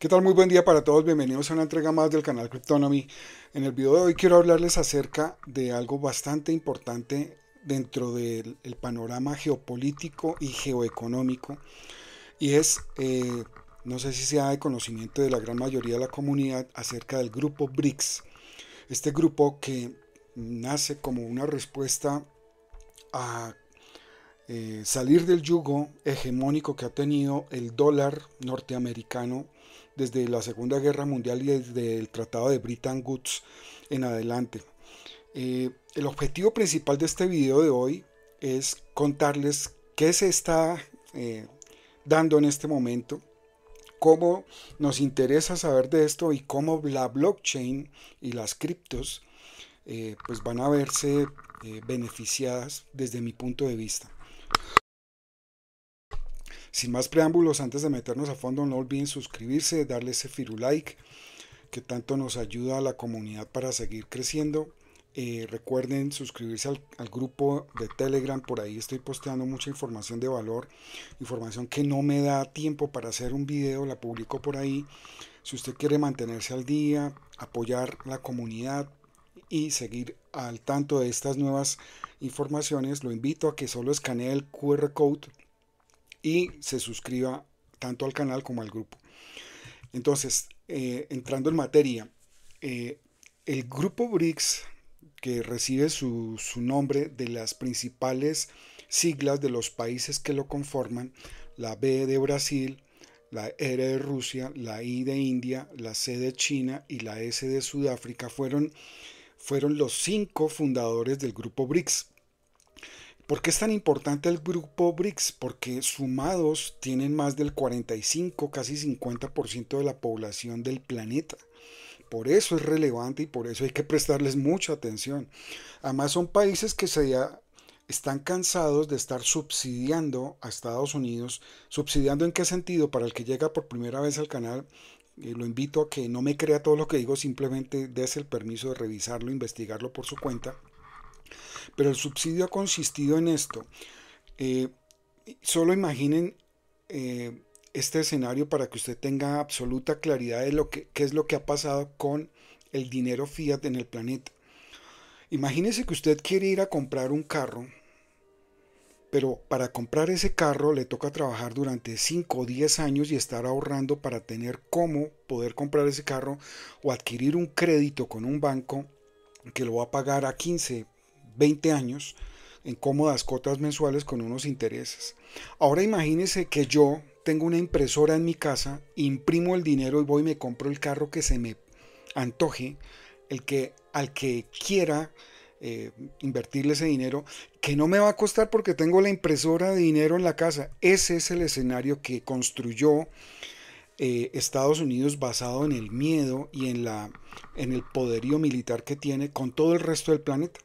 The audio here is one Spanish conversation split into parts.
¿Qué tal? Muy buen día para todos, bienvenidos a una entrega más del canal Cryptonomy. En el video de hoy quiero hablarles acerca de algo bastante importante dentro del panorama geopolítico y geoeconómico y es, eh, no sé si sea de conocimiento de la gran mayoría de la comunidad, acerca del grupo BRICS. Este grupo que nace como una respuesta a eh, salir del yugo hegemónico que ha tenido el dólar norteamericano desde la Segunda Guerra Mundial y desde el Tratado de Bretton goods en adelante. Eh, el objetivo principal de este video de hoy es contarles qué se está eh, dando en este momento, cómo nos interesa saber de esto y cómo la blockchain y las criptos eh, pues van a verse beneficiadas desde mi punto de vista. Sin más preámbulos, antes de meternos a fondo, no olviden suscribirse, darle ese firulike que tanto nos ayuda a la comunidad para seguir creciendo. Eh, recuerden suscribirse al, al, grupo de Telegram, por ahí estoy posteando mucha información de valor, información que no me da tiempo para hacer un video, la publico por ahí. Si usted quiere mantenerse al día, apoyar la comunidad y seguir al tanto de estas nuevas informaciones, lo invito a que solo escanee el QR code y se suscriba tanto al canal como al grupo. Entonces, eh, entrando en materia, eh, el grupo BRICS, que recibe su, nombre de las principales siglas de los países que lo conforman, la B de Brasil, la R de Rusia, la I de India, la C de China y la S de Sudáfrica, fueron, fueron los cinco fundadores del grupo BRICS. ¿Por qué es tan importante el grupo BRICS? Porque sumados tienen más del 45, casi 50% de la población del planeta. Por eso es relevante y por eso hay que prestarles mucha atención. Además son países que ya están cansados de estar subsidiando a Estados Unidos. ¿Subsidiando en qué sentido? Para el que llega por primera vez al canal, eh, lo invito a que no me crea todo lo que digo, simplemente des el permiso de revisarlo, investigarlo por su cuenta pero el subsidio ha consistido en esto. Eh, solo imaginen eh, este escenario para que usted tenga absoluta claridad de lo que, qué es lo que ha pasado con el dinero fiat en el planeta. Imagínese que usted quiere ir a comprar un carro, pero para comprar ese carro le toca trabajar durante 5 o 10 años y estar ahorrando para tener cómo poder comprar ese carro o adquirir un crédito con un banco que lo va a pagar a 15, 20 años en cómodas cotas mensuales con unos intereses. Ahora imagínese que yo tengo una impresora en mi casa, imprimo el dinero y voy y me compro el carro que se me antoje, el que al que quiera eh, invertirle ese dinero, que no me va a costar porque tengo la impresora de dinero en la casa. Ese es el escenario que construyó eh, Estados Unidos basado en el miedo y en, la, en el poderío militar que tiene con todo el resto del planeta.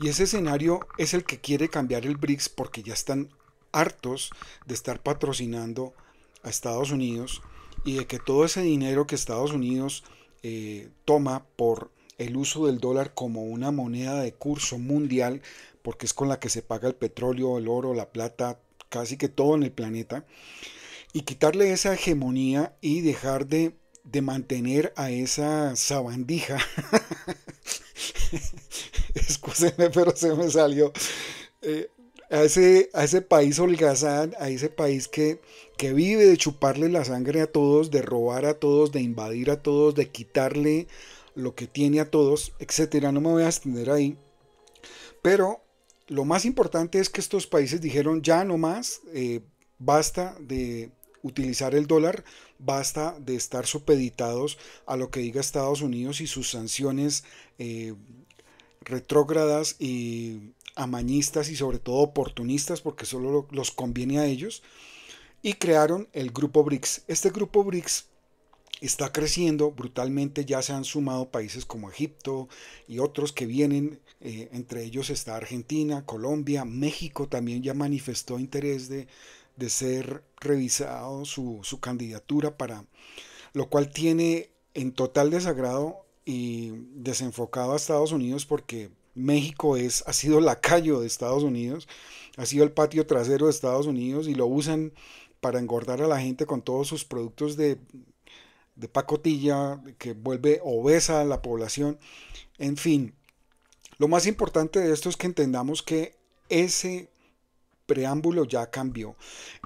Y ese escenario es el que quiere cambiar el BRICS porque ya están hartos de estar patrocinando a Estados Unidos y de que todo ese dinero que Estados Unidos eh, toma por el uso del dólar como una moneda de curso mundial, porque es con la que se paga el petróleo, el oro, la plata, casi que todo en el planeta, y quitarle esa hegemonía y dejar de de mantener a esa sabandija. escúcheme pero se me salió. Eh, a, ese, a ese país holgazán, a ese país que, que vive de chuparle la sangre a todos, de robar a todos, de invadir a todos, de quitarle lo que tiene a todos, etcétera. No me voy a extender ahí. Pero lo más importante es que estos países dijeron ya no más, eh, basta de, utilizar el dólar, basta de estar supeditados a lo que diga Estados Unidos y sus sanciones eh, retrógradas y amañistas y sobre todo oportunistas porque solo los conviene a ellos y crearon el grupo BRICS. Este grupo BRICS está creciendo brutalmente, ya se han sumado países como Egipto y otros que vienen, eh, entre ellos está Argentina, Colombia, México también ya manifestó interés de, de ser revisado su, candidatura para lo cual tiene en total desagrado y desenfocado a Estados Unidos porque México es, ha sido lacayo de Estados Unidos, ha sido el patio trasero de Estados Unidos y lo usan para engordar a la gente con todos sus productos de, de pacotilla que vuelve obesa a la población. En fin, lo más importante de esto es que entendamos que ese preámbulo ya cambió.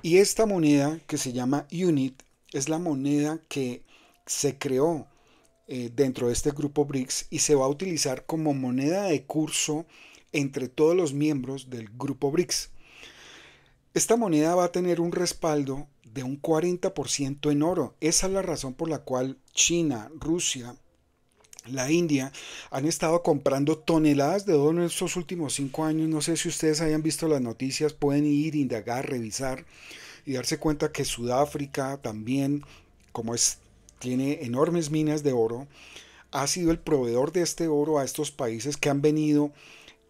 Y esta moneda que se llama UNIT es la moneda que se creó eh, dentro de este grupo BRICS y se va a utilizar como moneda de curso entre todos los miembros del grupo BRICS. Esta moneda va a tener un respaldo de un 40% en oro. Esa es la razón por la cual China, Rusia, la India han estado comprando toneladas de oro en estos últimos cinco años. No sé si ustedes hayan visto las noticias, pueden ir, indagar, revisar y darse cuenta que Sudáfrica también, como es, tiene enormes minas de oro, ha sido el proveedor de este oro a estos países que han venido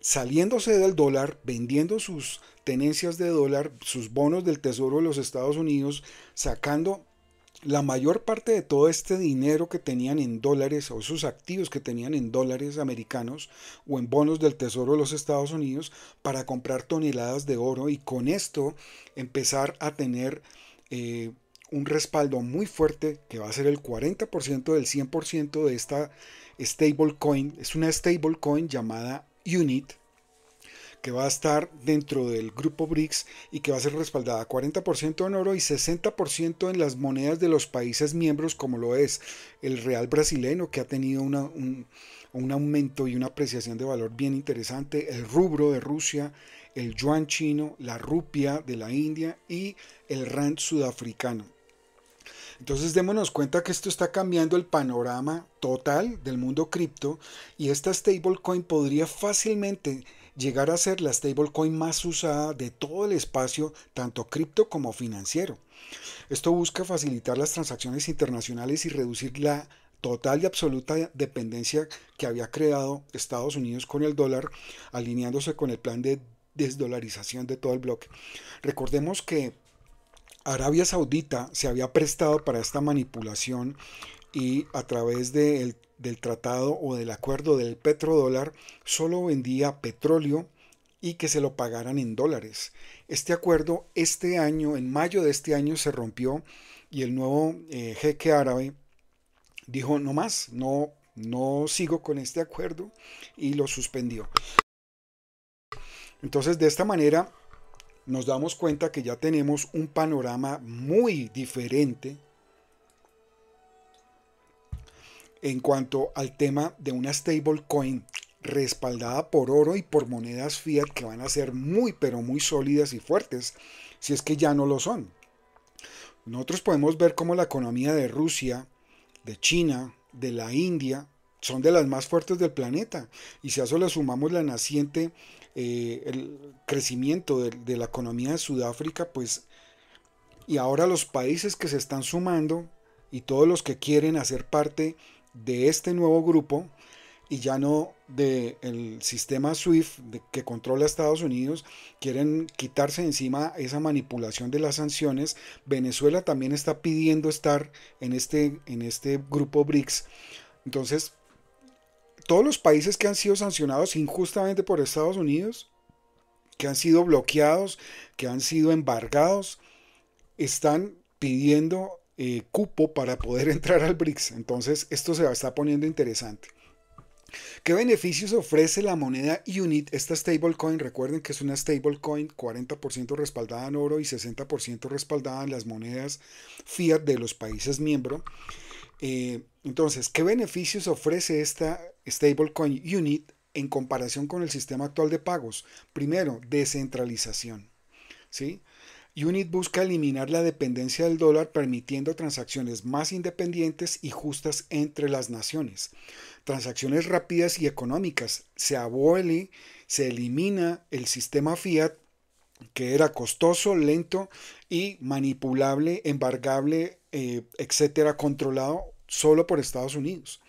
saliéndose del dólar, vendiendo sus tenencias de dólar, sus bonos del Tesoro de los Estados Unidos, sacando la mayor parte de todo este dinero que tenían en dólares o sus activos que tenían en dólares americanos o en bonos del Tesoro de los Estados Unidos para comprar toneladas de oro y con esto empezar a tener eh, un respaldo muy fuerte que va a ser el 40% del 100% de esta stablecoin. Es una stablecoin llamada UNIT que va a estar dentro del grupo BRICS y que va a ser respaldada 40% en oro y 60% en las monedas de los países miembros, como lo es el real brasileño, que ha tenido un, un aumento y una apreciación de valor bien interesante, el rubro de Rusia, el yuan chino, la rupia de la India y el rand sudafricano. Entonces démonos cuenta que esto está cambiando el panorama total del mundo cripto y esta stablecoin podría fácilmente llegar a ser la stablecoin más usada de todo el espacio, tanto cripto como financiero. Esto busca facilitar las transacciones internacionales y reducir la total y absoluta dependencia que había creado Estados Unidos con el dólar, alineándose con el plan de desdolarización de todo el bloque. Recordemos que Arabia Saudita se había prestado para esta manipulación y a través del tratado o del acuerdo del petrodólar solo vendía petróleo y que se lo pagaran en dólares. Este acuerdo este año, en mayo de este año, se rompió y el nuevo eh, jeque árabe dijo no más, no, no sigo con este acuerdo y lo suspendió. Entonces de esta manera nos damos cuenta que ya tenemos un panorama muy diferente en cuanto al tema de una stablecoin respaldada por oro y por monedas fiat que van a ser muy pero muy sólidas y fuertes si es que ya no lo son. Nosotros podemos ver cómo la economía de Rusia, de China, de la India, son de las más fuertes del planeta. Y si a eso le sumamos la naciente, eh, el crecimiento de, de la economía de Sudáfrica, pues, y ahora los países que se están sumando y todos los que quieren hacer parte de este nuevo grupo y ya no del el sistema SWIFT que controla Estados Unidos, quieren quitarse encima esa manipulación de las sanciones. Venezuela también está pidiendo estar en este, en este grupo BRICS. Entonces, todos los países que han sido sancionados injustamente por Estados Unidos, que han sido bloqueados, que han sido embargados, están pidiendo eh, cupo para poder entrar al BRICS. Entonces esto se está poniendo interesante. ¿Qué beneficios ofrece la moneda UNIT, esta stablecoin? Recuerden que es una stablecoin 40% respaldada en oro y 60% respaldada en las monedas fiat de los países miembros. Eh, entonces, ¿qué beneficios ofrece esta stablecoin UNIT en comparación con el sistema actual de pagos? Primero, descentralización. UNIT busca eliminar la dependencia del dólar permitiendo transacciones más independientes y justas entre las naciones. Transacciones rápidas y económicas. Se abuele, se elimina el sistema fiat que era costoso, lento y manipulable, embargable, eh, etcétera, controlado solo por Estados Unidos.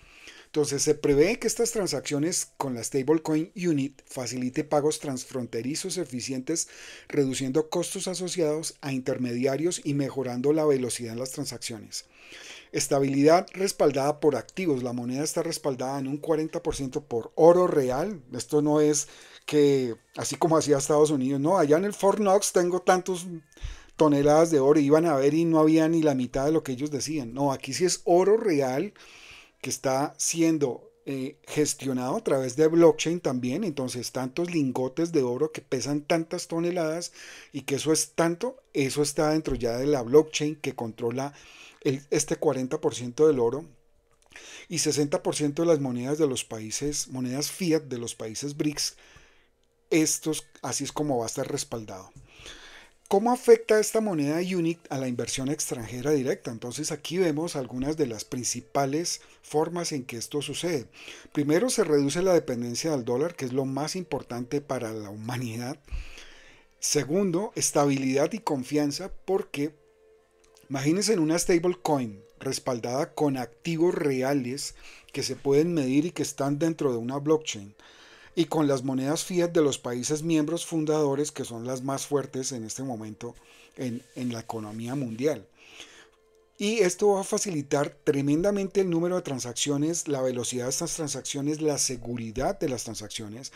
Entonces se prevé que estas transacciones con la stablecoin unit facilite pagos transfronterizos eficientes, reduciendo costos asociados a intermediarios y mejorando la velocidad en las transacciones. Estabilidad respaldada por activos. La moneda está respaldada en un 40% por oro real. Esto no es que así como hacía Estados Unidos, no, allá en el Fort Knox tengo tantos toneladas de oro, iban a ver y no había ni la mitad de lo que ellos decían. No, aquí sí es oro real que está siendo eh, gestionado a través de blockchain también, entonces tantos lingotes de oro que pesan tantas toneladas y que eso es tanto, eso está dentro ya de la blockchain que controla este 40% del oro y 60% de las monedas de los países, monedas fiat de los países BRICS, estos así es como va a estar respaldado. ¿Cómo afecta esta moneda UNIT a la inversión extranjera directa? Entonces aquí vemos algunas de las principales formas en que esto sucede. Primero se reduce la dependencia del dólar, que es lo más importante para la humanidad. Segundo, estabilidad y confianza, porque imagínense en una stablecoin respaldada con activos reales que se pueden medir y que están dentro de una blockchain y con las monedas fiat de los países miembros fundadores que son las más fuertes en este momento en, la economía mundial. Y esto va a facilitar tremendamente el número de transacciones, la velocidad de estas transacciones, la seguridad de las transacciones.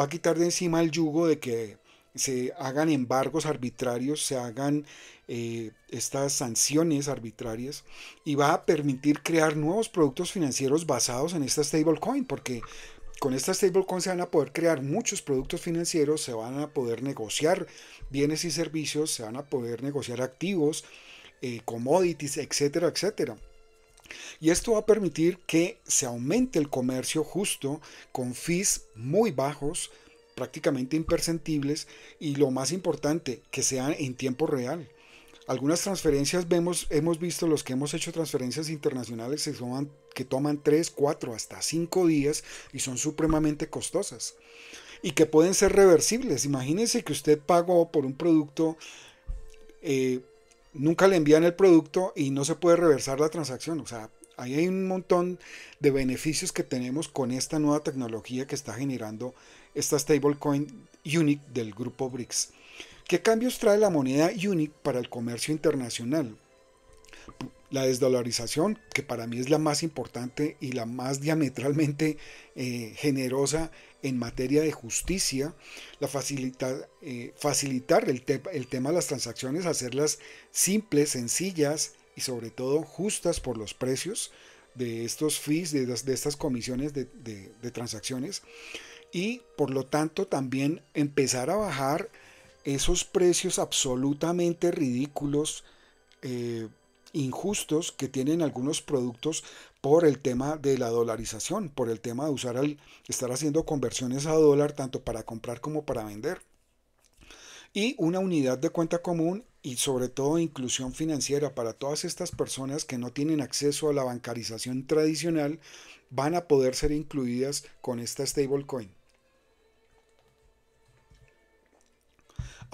Va a quitar de encima el yugo de que se hagan embargos arbitrarios, se hagan eh, estas sanciones arbitrarias y va a permitir crear nuevos productos financieros basados en esta stablecoin, porque con esta stablecoin se van a poder crear muchos productos financieros, se van a poder negociar bienes y servicios, se van a poder negociar activos, eh, commodities, etcétera, etcétera. Y esto va a permitir que se aumente el comercio justo con fees muy bajos, prácticamente imperceptibles y lo más importante, que sea en tiempo real. Algunas transferencias vemos, hemos visto los que hemos hecho transferencias internacionales que toman, que toman 3, 4, hasta 5 días y son supremamente costosas y que pueden ser reversibles. Imagínense que usted pagó por un producto, eh, nunca le envían el producto y no se puede reversar la transacción. O sea, ahí hay un montón de beneficios que tenemos con esta nueva tecnología que está generando esta stablecoin Unique del grupo BRICS. ¿Qué cambios trae la moneda UNIC para el comercio internacional? La desdolarización, que para mí es la más importante y la más diametralmente eh, generosa en materia de justicia, la eh, facilitar el, tema de las transacciones, hacerlas simples, sencillas y sobre todo justas por los precios de estos fees, de, estas comisiones de transacciones y por lo tanto también empezar a bajar esos precios absolutamente ridículos, eh, injustos que tienen algunos productos por el tema de la dolarización, por el tema de usar al, estar haciendo conversiones a dólar tanto para comprar como para vender. Y una unidad de cuenta común y sobre todo inclusión financiera para todas estas personas que no tienen acceso a la bancarización tradicional van a poder ser incluidas con esta stablecoin.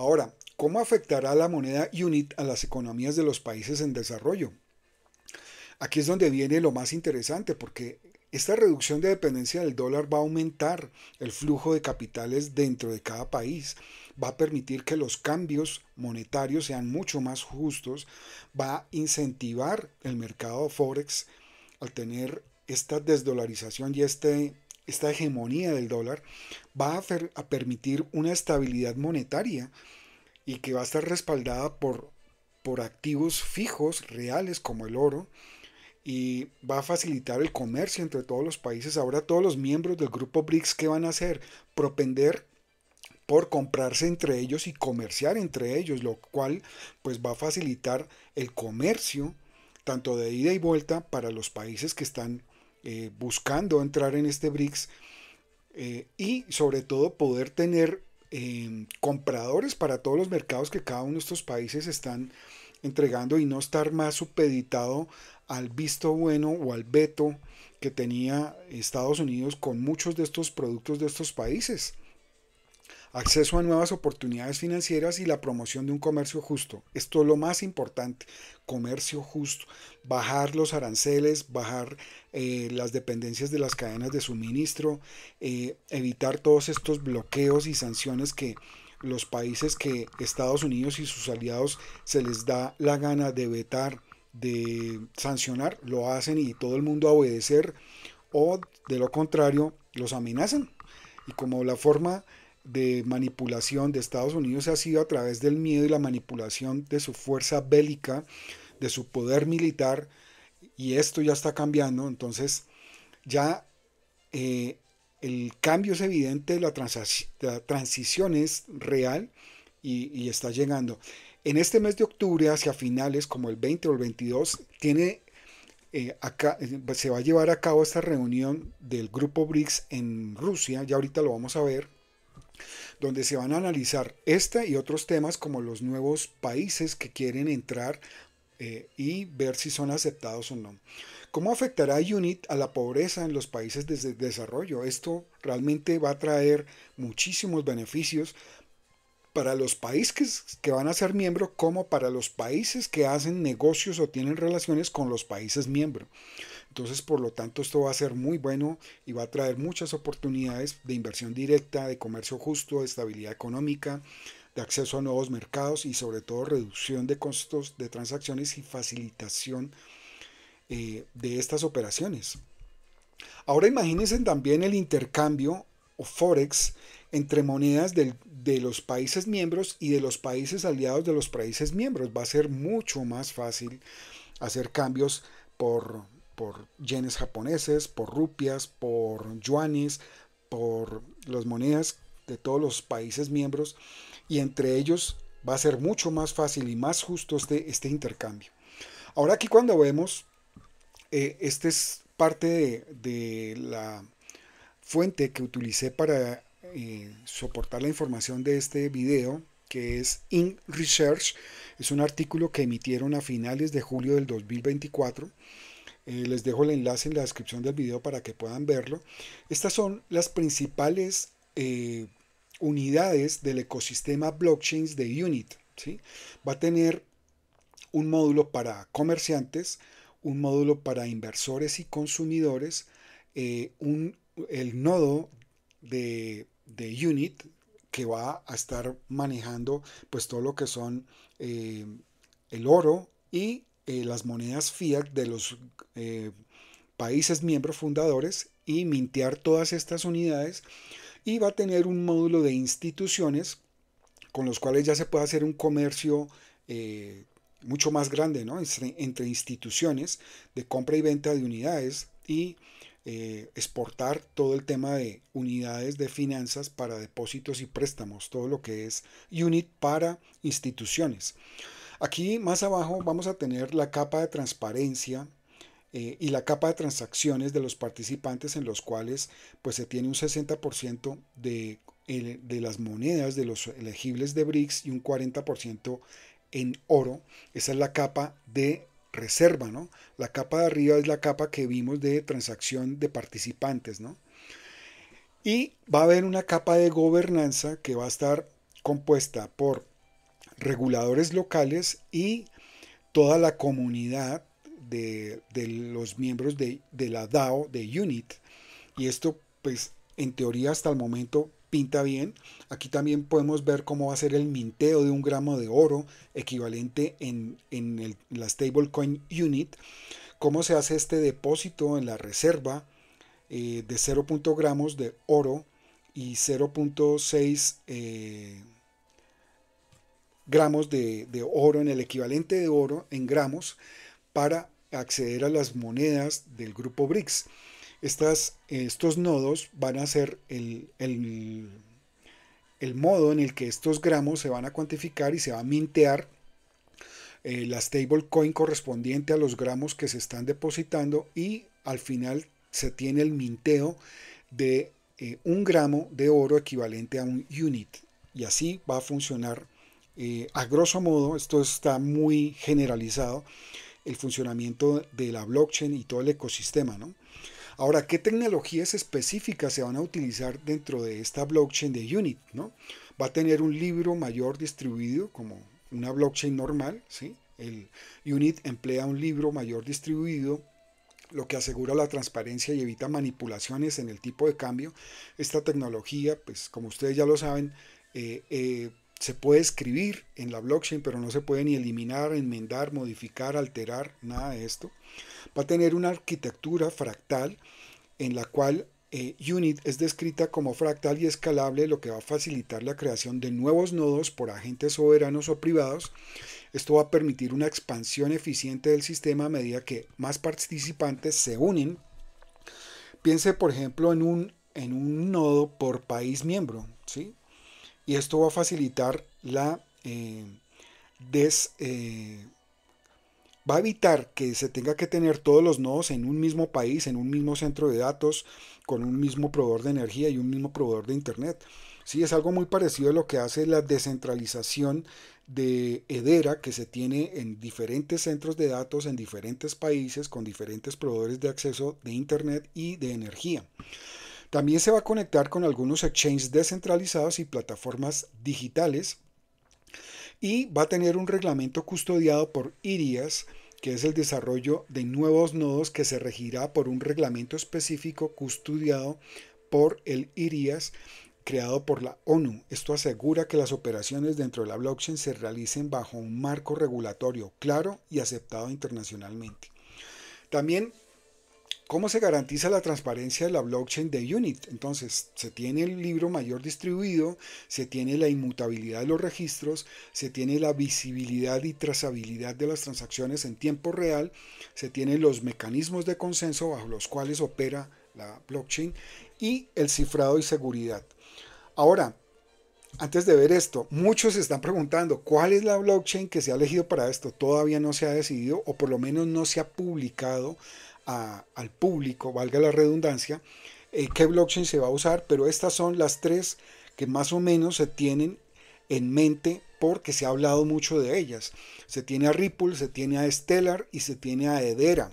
Ahora, ¿cómo afectará la moneda UNIT a las economías de los países en desarrollo? Aquí es donde viene lo más interesante, porque esta reducción de dependencia del dólar va a aumentar el flujo de capitales dentro de cada país, va a permitir que los cambios monetarios sean mucho más justos, va a incentivar el mercado Forex al tener esta desdolarización y este esta hegemonía del dólar, va a, permitir una estabilidad monetaria y que va a estar respaldada por, por activos fijos, reales, como el oro, y va a facilitar el comercio entre todos los países. Ahora todos los miembros del grupo BRICS, ¿qué van a hacer? Propender por comprarse entre ellos y comerciar entre ellos, lo cual pues va a facilitar el comercio tanto de ida y vuelta para los países que están eh, buscando entrar en este BRICS eh, y sobre todo poder tener em, compradores para todos los mercados que cada uno de estos países están entregando y no estar más supeditado al visto bueno o al veto que tenía Estados Unidos con muchos de estos productos de estos países acceso a nuevas oportunidades financieras y la promoción de un comercio justo. Esto es lo más importante, comercio justo, bajar los aranceles, bajar eh, las dependencias de las cadenas de suministro, eh, evitar todos estos bloqueos y sanciones que los países que Estados Unidos y sus aliados se les da la gana de vetar, de sancionar, lo hacen y todo el mundo a obedecer o de lo contrario los amenazan. Y como la forma de manipulación de Estados Unidos ha sido a través del miedo y la manipulación de su fuerza bélica, de su poder militar, y esto ya está cambiando, entonces ya eh, el cambio es evidente, la, transición es real y, está llegando. En este mes de octubre, hacia finales, como el 20 o el 22, tiene, eh, acá, se va a llevar a cabo esta reunión del grupo BRICS en Rusia, ya ahorita lo vamos a ver, donde se van a analizar este y otros temas como los nuevos países que quieren entrar eh, y ver si son aceptados o no. ¿Cómo afectará UNIT a la pobreza en los países de desarrollo? Esto realmente va a traer muchísimos beneficios para los países que van a ser miembro como para los países que hacen negocios o tienen relaciones con los países miembros Entonces, por lo tanto, esto va a ser muy bueno y va a traer muchas oportunidades de inversión directa, de comercio justo, de estabilidad económica, de acceso a nuevos mercados y sobre todo reducción de costos de transacciones y facilitación eh, de estas operaciones. Ahora imagínense también el intercambio o forex entre monedas de los países miembros y de los países aliados de los países miembros. Va a ser mucho más fácil hacer cambios por, yenes japoneses, por rupias, por yuanes, por las monedas de todos los países miembros y entre ellos va a ser mucho más fácil y más justo este, este intercambio. Ahora aquí cuando vemos, eh, esta es parte de, de la fuente que utilicé para soportar la información de este video, que es In Research, es un artículo que emitieron a finales de julio del 2024. Eh, les dejo el enlace en la descripción del video para que puedan verlo. Estas son las principales eh, unidades del ecosistema blockchains de Unit. Va a tener un módulo para comerciantes, un módulo para inversores y consumidores, eh, el nodo de de Unit que va a estar manejando pues todo lo que son eh, el oro y eh, las monedas fiat de los eh, países miembros fundadores y mintear todas estas unidades y va a tener un módulo de instituciones con los cuales ya se puede hacer un comercio mucho más grande ¿no? entre instituciones de compra y venta de unidades y eh, exportar todo el tema de unidades de finanzas para depósitos y préstamos, todo lo que es unit para instituciones. Aquí más abajo vamos a tener la capa de transparencia eh, y la capa de transacciones de los participantes en los cuales pues se tiene un 60% de, de las monedas de los elegibles de BRICS y un 40% en oro. Esa es la capa de reserva, ¿no? La capa de arriba es la capa que vimos de transacción de participantes, ¿no? Y va a haber una capa de gobernanza que va a estar compuesta por reguladores locales y toda la comunidad de, los miembros de, de, la DAO, de UNIT. Y esto, pues, en teoría hasta el momento pinta bien. Aquí también podemos ver cómo va a ser el minteo de un gramo de oro equivalente en, la stablecoin unit, cómo se hace este depósito en la reserva eh, de 0. gramos de oro y 0.6 eh, gramos de, de oro en el equivalente de oro en gramos para acceder a las monedas del grupo BRICS estos nodos van a ser el, modo en el que estos gramos se van a cuantificar y se va a mintear eh, la stablecoin correspondiente a los gramos que se están depositando y al final se tiene el minteo de eh, un gramo de oro equivalente a un unit y así va a funcionar eh, a grosso modo esto está muy generalizado el funcionamiento de la blockchain y todo el ecosistema ¿no? Ahora, ¿qué tecnologías específicas se van a utilizar dentro de esta blockchain de Unit? ¿no? Va a tener un libro mayor distribuido como una blockchain normal. ¿sí? El Unit emplea un libro mayor distribuido lo que asegura la transparencia y evita manipulaciones en el tipo de cambio. Esta tecnología, pues como ustedes ya lo saben, eh, eh, se puede escribir en la blockchain, pero no se puede ni eliminar, enmendar, modificar, alterar, nada de esto. Va a tener una arquitectura fractal en la cual eh, UNIT es descrita como fractal y escalable, lo que va a facilitar la creación de nuevos nodos por agentes soberanos o privados. Esto va a permitir una expansión eficiente del sistema a medida que más participantes se unen. Piense, por ejemplo, en un, en un nodo por país miembro. ¿sí? y esto va a facilitar la eh, des... Eh, va a evitar que se tenga que tener todos los nodos en un mismo país, en un mismo centro de datos, con un mismo proveedor de energía y un mismo proveedor de Internet. Sí, es algo muy parecido a lo que hace la descentralización de Edera que se tiene en diferentes centros de datos, en diferentes países, con diferentes proveedores de acceso de Internet y de energía. También se va a conectar con algunos exchanges descentralizados y plataformas digitales y va a tener un reglamento custodiado por IRIAS, que es el desarrollo de nuevos nodos que se regirá por un reglamento específico custodiado por el IRIAS creado por la ONU. Esto asegura que las operaciones dentro de la blockchain se realicen bajo un marco regulatorio claro y aceptado internacionalmente. También ¿Cómo se garantiza la transparencia de la blockchain de Unit? Entonces, se tiene el libro mayor distribuido, se tiene la inmutabilidad de los registros, se tiene la visibilidad y trazabilidad de las transacciones en tiempo real, se tienen los mecanismos de consenso bajo los cuales opera la blockchain y el cifrado y seguridad. Ahora, antes de ver esto, muchos se están preguntando cuál es la blockchain que se ha elegido para esto. Todavía no se ha decidido o por lo menos no se ha publicado al público, valga la redundancia, que eh, qué blockchain se va a usar, pero estas son las tres que más o menos se tienen en mente porque se ha hablado mucho de ellas. Se tiene a Ripple, se tiene a Stellar y se tiene a Hedera.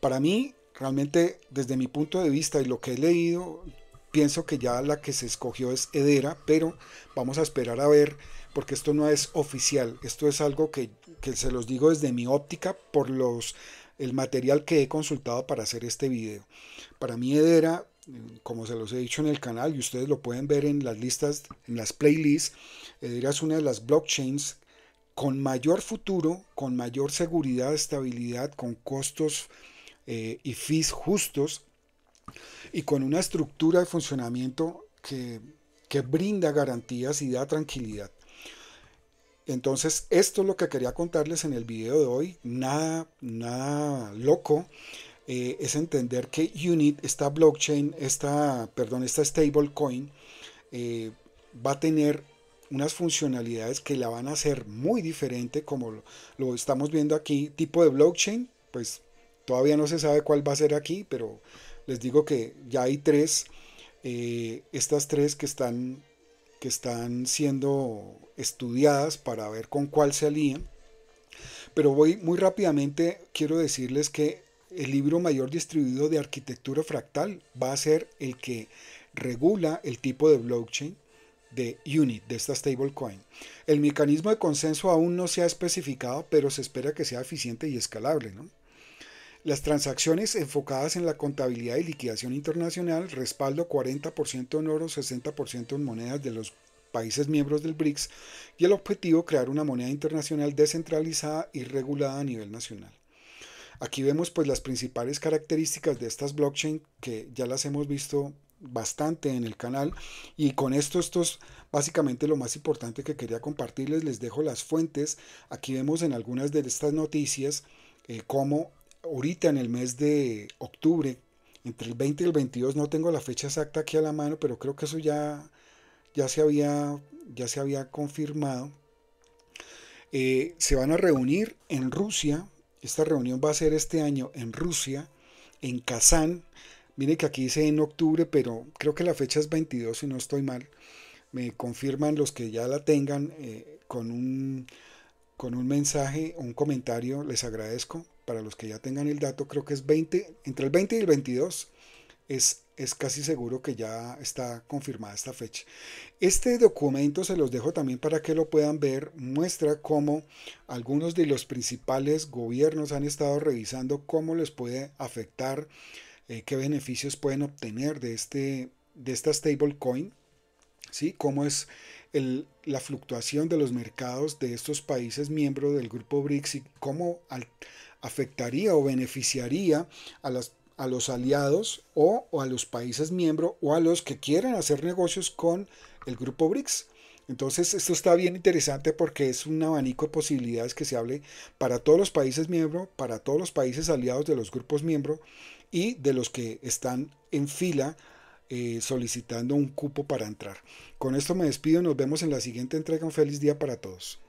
Para mí, realmente, desde mi punto de vista y lo que he leído, pienso que ya la que se escogió es Hedera, pero vamos a esperar a ver porque esto no es oficial, esto es algo que, que se los digo desde mi óptica por los el material que he consultado para hacer este video. Para mí Edera, como se los he dicho en el canal y ustedes lo pueden ver en las listas, en las playlists, Edera es una de las blockchains con mayor futuro, con mayor seguridad, estabilidad, con costos eh, y fees justos y con una estructura de funcionamiento que brinda garantías y da tranquilidad. Entonces, esto es lo que quería contarles en el video de hoy. Nada, nada loco. Eh, es entender que UNIT, esta blockchain, esta, perdón, esta stablecoin, eh, va a tener unas funcionalidades que la van a hacer muy diferente, como lo, estamos viendo aquí. Tipo de blockchain, pues todavía no se sabe cuál va a ser aquí, pero les digo que ya hay tres. Eh, estas tres que están que están siendo estudiadas para ver con cuál se alían. Pero voy muy rápidamente, quiero decirles que el libro mayor distribuido de arquitectura fractal va a ser el que regula el tipo de blockchain de UNIT, de esta stablecoin. El mecanismo de consenso aún no se ha especificado, pero se espera que sea eficiente y escalable. ¿no? Las transacciones enfocadas en la contabilidad y liquidación internacional, respaldo 40% en oro, 60% en monedas de los países miembros del BRICS y el objetivo crear una moneda internacional descentralizada y regulada a nivel nacional. Aquí vemos pues las principales características de estas blockchain que ya las hemos visto bastante en el canal y con esto esto es básicamente lo más importante que quería compartirles les dejo las fuentes aquí vemos en algunas de estas noticias eh, cómo ahorita en el mes de octubre, entre el 20 y el 22, no tengo la fecha exacta aquí a la mano, pero creo que eso ya, ya, se, había, ya se había confirmado. Eh, se van a reunir en Rusia, esta reunión va a ser este año en Rusia, en Kazán. Miren que aquí dice en octubre, pero creo que la fecha es 22 si no estoy mal. Me confirman los que ya la tengan eh, con, un, con un mensaje, un comentario, les agradezco para los que ya tengan el dato, creo que es 20, entre el 20 y el 22 es, es casi seguro que ya está confirmada esta fecha. Este documento se los dejo también para que lo puedan ver, muestra cómo algunos de los principales gobiernos han estado revisando cómo les puede afectar, eh, qué beneficios pueden obtener de, este, de esta stablecoin, ¿sí? cómo es la fluctuación de los mercados de estos países miembros del grupo BRICS y cómo al, afectaría o beneficiaría a, los aliados o, a los países miembros o a los que quieran hacer negocios con el grupo BRICS. Entonces, esto está bien interesante porque es un abanico de posibilidades que se hable para todos los países miembros, para todos los países aliados de los grupos miembros y de los que están en fila eh, solicitando un cupo para entrar. Con esto me despido, nos vemos en la siguiente entrega. Un feliz día para todos.